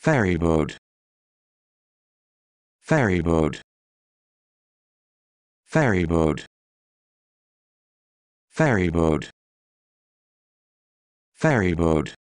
Ferry boat. Ferry boat. Ferry boat. Ferry boat. Ferry boat.